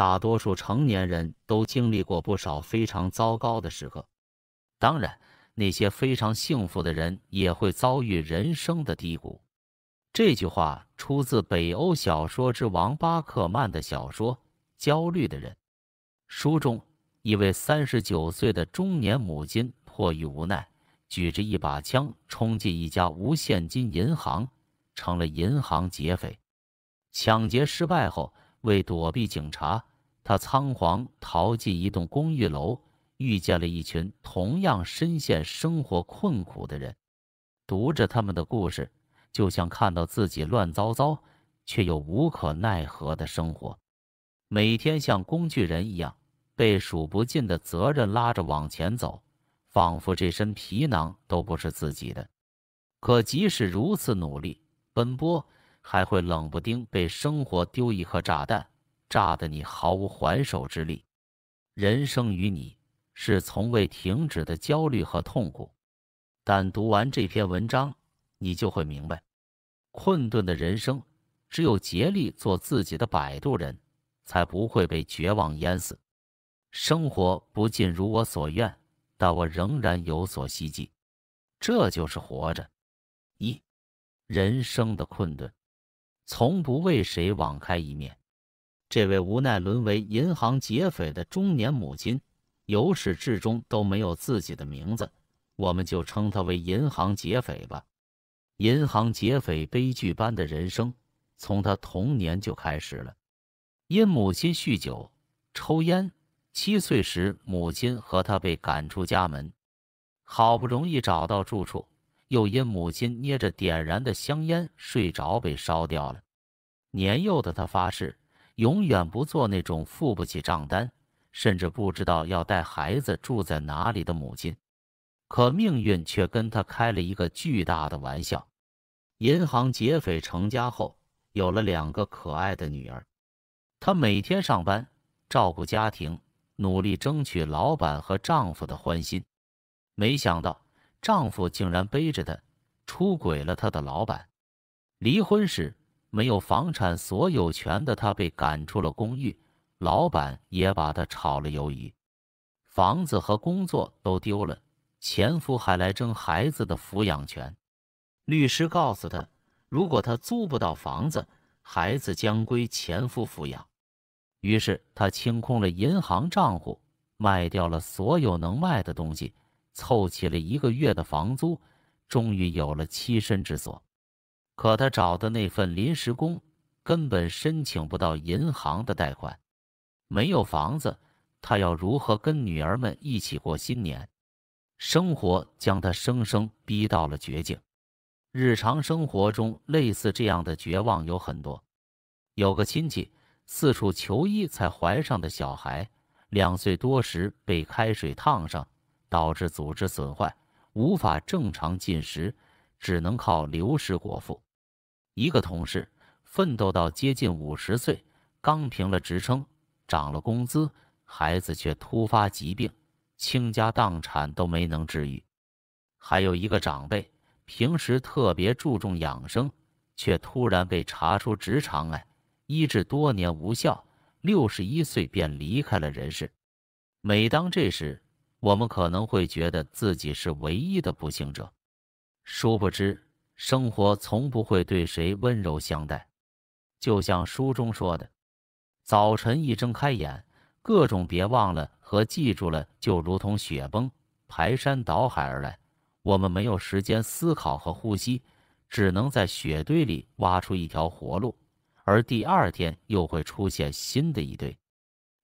大多数成年人都经历过不少非常糟糕的时刻，当然，那些非常幸福的人也会遭遇人生的低谷。这句话出自北欧小说之王巴克曼的小说《焦虑的人》。书中，一位三十九岁的中年母亲迫于无奈，举着一把枪冲进一家无现金银行，成了银行劫匪。抢劫失败后，为躲避警察。他仓皇逃进一栋公寓楼，遇见了一群同样深陷生活困苦的人。读着他们的故事，就像看到自己乱糟糟却又无可奈何的生活。每天像工具人一样，被数不尽的责任拉着往前走，仿佛这身皮囊都不是自己的。可即使如此努力奔波，还会冷不丁被生活丢一颗炸弹。炸得你毫无还手之力，人生与你是从未停止的焦虑和痛苦。但读完这篇文章，你就会明白，困顿的人生只有竭力做自己的摆渡人，才不会被绝望淹死。生活不尽如我所愿，但我仍然有所希冀。这就是活着。一人生的困顿，从不为谁网开一面。这位无奈沦为银行劫匪的中年母亲，由始至终都没有自己的名字，我们就称她为银行劫匪吧。银行劫匪悲剧般的人生，从他童年就开始了。因母亲酗酒抽烟，七岁时母亲和他被赶出家门，好不容易找到住处，又因母亲捏着点燃的香烟睡着被烧掉了。年幼的他发誓。永远不做那种付不起账单，甚至不知道要带孩子住在哪里的母亲。可命运却跟她开了一个巨大的玩笑。银行劫匪成家后，有了两个可爱的女儿。她每天上班，照顾家庭，努力争取老板和丈夫的欢心。没想到，丈夫竟然背着她出轨了她的老板。离婚时，没有房产所有权的他被赶出了公寓，老板也把他炒了鱿鱼，房子和工作都丢了，前夫还来争孩子的抚养权。律师告诉他，如果他租不到房子，孩子将归前夫抚养。于是他清空了银行账户，卖掉了所有能卖的东西，凑齐了一个月的房租，终于有了栖身之所。可他找的那份临时工根本申请不到银行的贷款，没有房子，他要如何跟女儿们一起过新年？生活将他生生逼到了绝境。日常生活中类似这样的绝望有很多。有个亲戚四处求医才怀上的小孩，两岁多时被开水烫伤，导致组织损坏，无法正常进食，只能靠流食果腹。一个同事奋斗到接近五十岁，刚评了职称，涨了工资，孩子却突发疾病，倾家荡产都没能治愈。还有一个长辈，平时特别注重养生，却突然被查出直肠癌，医治多年无效，六十一岁便离开了人世。每当这时，我们可能会觉得自己是唯一的不幸者，殊不知。生活从不会对谁温柔相待，就像书中说的：“早晨一睁开眼，各种别忘了和记住了，就如同雪崩，排山倒海而来。我们没有时间思考和呼吸，只能在雪堆里挖出一条活路。而第二天又会出现新的一堆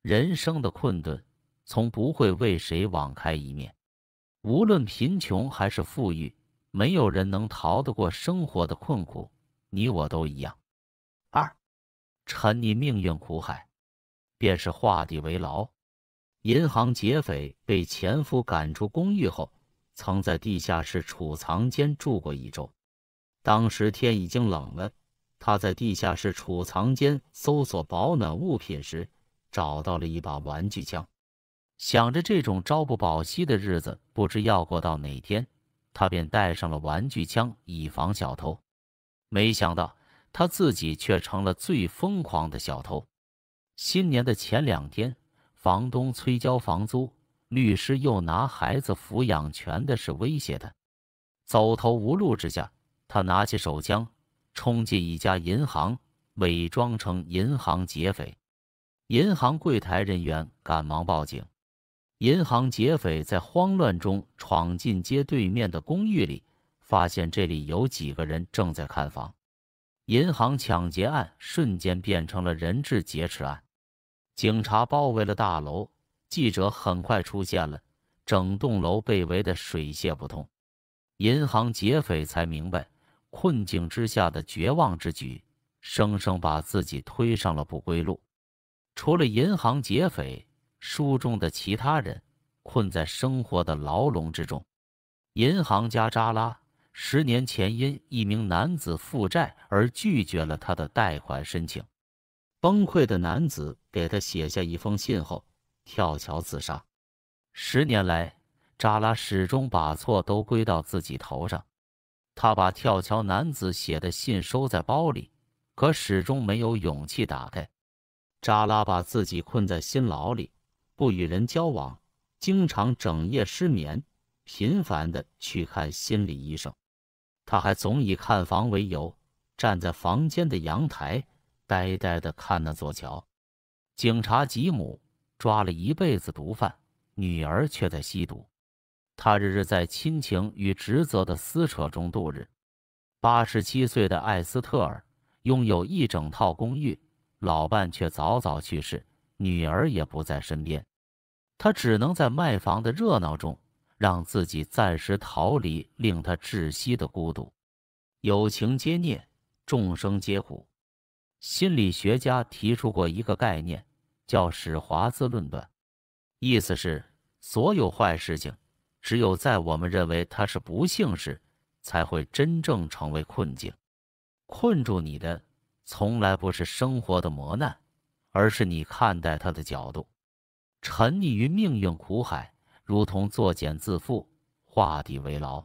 人生的困顿，从不会为谁网开一面。无论贫穷还是富裕。”没有人能逃得过生活的困苦，你我都一样。二，沉溺命运苦海，便是画地为牢。银行劫匪被前夫赶出公寓后，曾在地下室储藏间住过一周。当时天已经冷了，他在地下室储藏间搜索保暖物品时，找到了一把玩具枪。想着这种朝不保夕的日子，不知要过到哪天。他便带上了玩具枪，以防小偷。没想到他自己却成了最疯狂的小偷。新年的前两天，房东催交房租，律师又拿孩子抚养权的事威胁他。走投无路之下，他拿起手枪，冲进一家银行，伪装成银行劫匪。银行柜台人员赶忙报警。银行劫匪在慌乱中闯进街对面的公寓里，发现这里有几个人正在看房。银行抢劫案瞬间变成了人质劫持案。警察包围了大楼，记者很快出现了，整栋楼被围得水泄不通。银行劫匪才明白，困境之下的绝望之举，生生把自己推上了不归路。除了银行劫匪。书中的其他人困在生活的牢笼之中。银行家扎拉十年前因一名男子负债而拒绝了他的贷款申请，崩溃的男子给他写下一封信后跳桥自杀。十年来，扎拉始终把错都归到自己头上。他把跳桥男子写的信收在包里，可始终没有勇气打开。扎拉把自己困在新牢里。不与人交往，经常整夜失眠，频繁的去看心理医生。他还总以看房为由，站在房间的阳台，呆呆的看那座桥。警察吉姆抓了一辈子毒贩，女儿却在吸毒。他日日在亲情与职责的撕扯中度日。八十七岁的艾斯特尔拥有一整套公寓，老伴却早早去世。女儿也不在身边，他只能在卖房的热闹中，让自己暂时逃离令他窒息的孤独。有情皆孽，众生皆苦。心理学家提出过一个概念，叫史华兹论断，意思是所有坏事情，只有在我们认为它是不幸时，才会真正成为困境。困住你的，从来不是生活的磨难。而是你看待他的角度。沉溺于命运苦海，如同作茧自缚、画地为牢。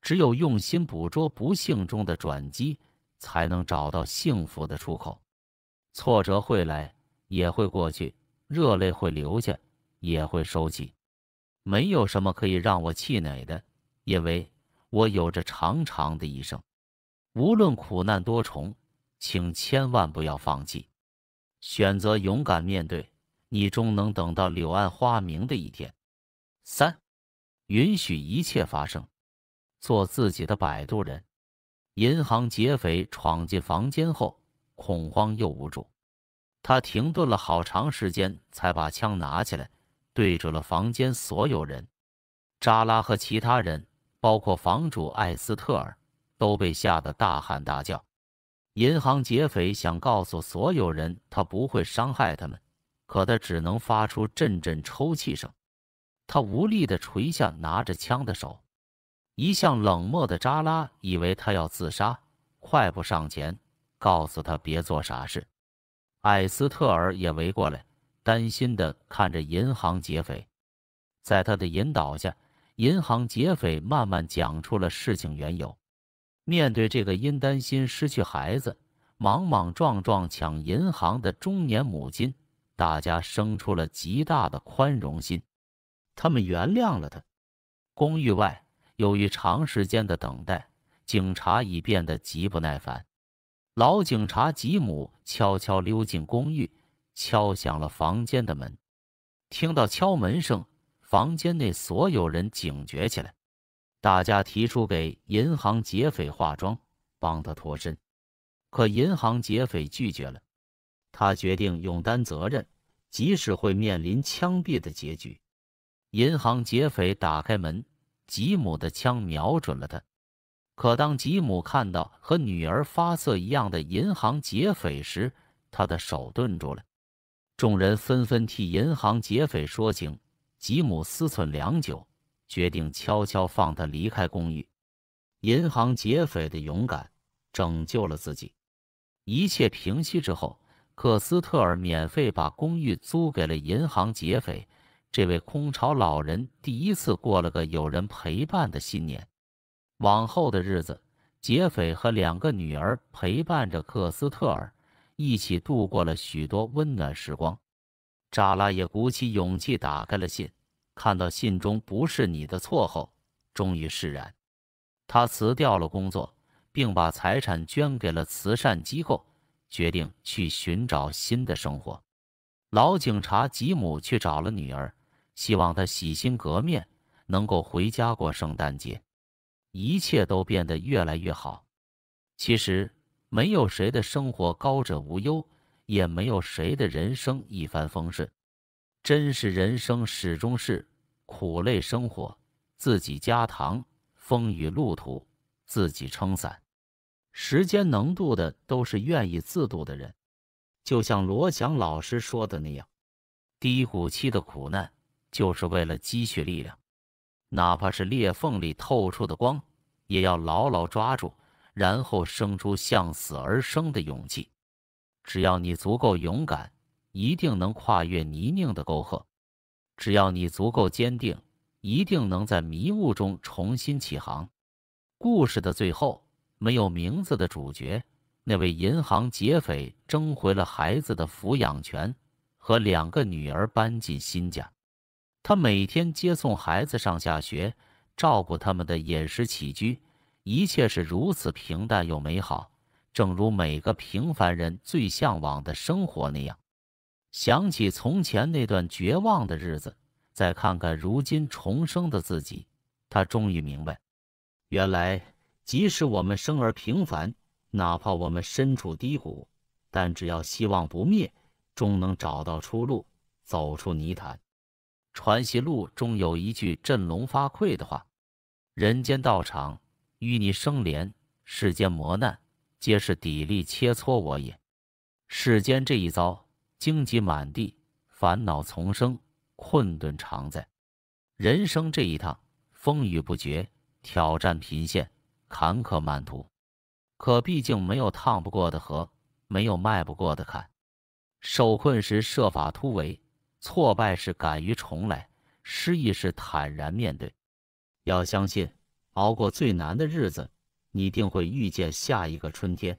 只有用心捕捉不幸中的转机，才能找到幸福的出口。挫折会来，也会过去；热泪会流下，也会收起。没有什么可以让我气馁的，因为我有着长长的一生。无论苦难多重，请千万不要放弃。选择勇敢面对，你终能等到柳暗花明的一天。三，允许一切发生，做自己的摆渡人。银行劫匪闯进房间后，恐慌又无助，他停顿了好长时间，才把枪拿起来，对准了房间所有人。扎拉和其他人，包括房主艾斯特尔，都被吓得大喊大叫。银行劫匪想告诉所有人他不会伤害他们，可他只能发出阵阵抽泣声。他无力地垂下拿着枪的手。一向冷漠的扎拉以为他要自杀，快步上前告诉他别做傻事。艾斯特尔也围过来，担心地看着银行劫匪。在他的引导下，银行劫匪慢慢讲出了事情缘由。面对这个因担心失去孩子、莽莽撞撞抢银行的中年母亲，大家生出了极大的宽容心，他们原谅了他。公寓外，由于长时间的等待，警察已变得极不耐烦。老警察吉姆悄悄溜进公寓，敲响了房间的门。听到敲门声，房间内所有人警觉起来。大家提出给银行劫匪化妆，帮他脱身，可银行劫匪拒绝了。他决定勇担责任，即使会面临枪毙的结局。银行劫匪打开门，吉姆的枪瞄准了他。可当吉姆看到和女儿发色一样的银行劫匪时，他的手顿住了。众人纷纷替银行劫匪说情。吉姆思忖良久。决定悄悄放他离开公寓。银行劫匪的勇敢拯救了自己。一切平息之后，克斯特尔免费把公寓租给了银行劫匪。这位空巢老人第一次过了个有人陪伴的新年。往后的日子，劫匪和两个女儿陪伴着克斯特尔，一起度过了许多温暖时光。扎拉也鼓起勇气打开了信。看到信中不是你的错后，终于释然。他辞掉了工作，并把财产捐给了慈善机构，决定去寻找新的生活。老警察吉姆去找了女儿，希望她洗心革面，能够回家过圣诞节。一切都变得越来越好。其实，没有谁的生活高枕无忧，也没有谁的人生一帆风顺。真是人生始终是。苦累生活，自己加糖；风雨路途，自己撑伞。时间能渡的，都是愿意自渡的人。就像罗翔老师说的那样，低谷期的苦难，就是为了积蓄力量。哪怕是裂缝里透出的光，也要牢牢抓住，然后生出向死而生的勇气。只要你足够勇敢，一定能跨越泥泞的沟壑。只要你足够坚定，一定能在迷雾中重新起航。故事的最后，没有名字的主角，那位银行劫匪，争回了孩子的抚养权，和两个女儿搬进新家。他每天接送孩子上下学，照顾他们的饮食起居，一切是如此平淡又美好，正如每个平凡人最向往的生活那样。想起从前那段绝望的日子，再看看如今重生的自己，他终于明白，原来即使我们生而平凡，哪怕我们身处低谷，但只要希望不灭，终能找到出路，走出泥潭。《传习录》中有一句振聋发聩的话：“人间道场，淤泥生莲；世间磨难，皆是砥砺切磋。”我也，世间这一遭。荆棘满地，烦恼丛生，困顿常在。人生这一趟，风雨不绝，挑战频现，坎坷满途。可毕竟没有趟不过的河，没有迈不过的坎。受困时设法突围，挫败时敢于重来，失意时坦然面对。要相信，熬过最难的日子，你定会遇见下一个春天。